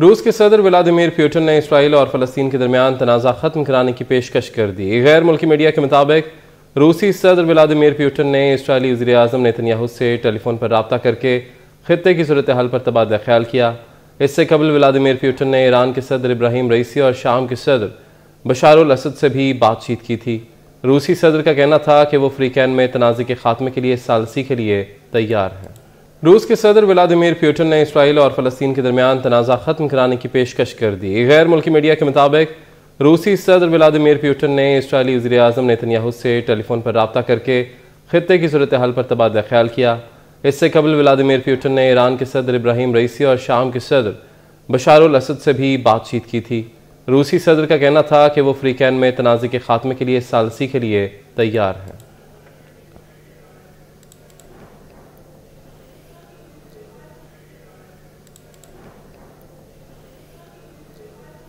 रूस के सदर व्लादिमिर प्यूटन ने इसराइल और फलस्तीन के दरमियान तनाज़ा ख़त्म कराने की पेशकश कर दी गैर मुल्की मीडिया के मुताबिक रूसी सदर व्लादिमिर प्यूटन ने इसराइली वजी अजम नेतन्याहू से टेलीफोन पर रबता करके ख़त्े की सूरत हाल पर तबादला ख्याल किया इससे कबल व्लादिमिर प्यूटन ने ईरान के सदर इब्राहिम रईसी और शाम के सदर बशारुल असद से भी बातचीत की थी रूसी सदर का कहना था कि वो फ्री कैन में तनाज़े के खात्मे के लिए सालसी के लिए तैयार हैं रूस के सदर व्लादिमिर प्यूटन ने इसराइल और फलस्तीन के दरमियान तनाज़ा ख़त्म कराने की पेशकश कर दी गैर मुल्की मीडिया के मुताबिक रूसी सदर व्लादिमिर प्यूटन ने इसराइली वजी अजम नेतन्याहू से टेलीफोन पर रबता करके ख़त्े की सूरत हाल पर तबादला ख्याल किया इससे कबल व्लादिमिर प्यूटन ने ईरान के सदर इब्राहिम रईसी और शाम के सदर बशारुल असद से भी बातचीत की थी रूसी सदर का कहना था कि वो फ्री कैन में तनाज़े के खात्मे के लिए सालसी के लिए तैयार हैं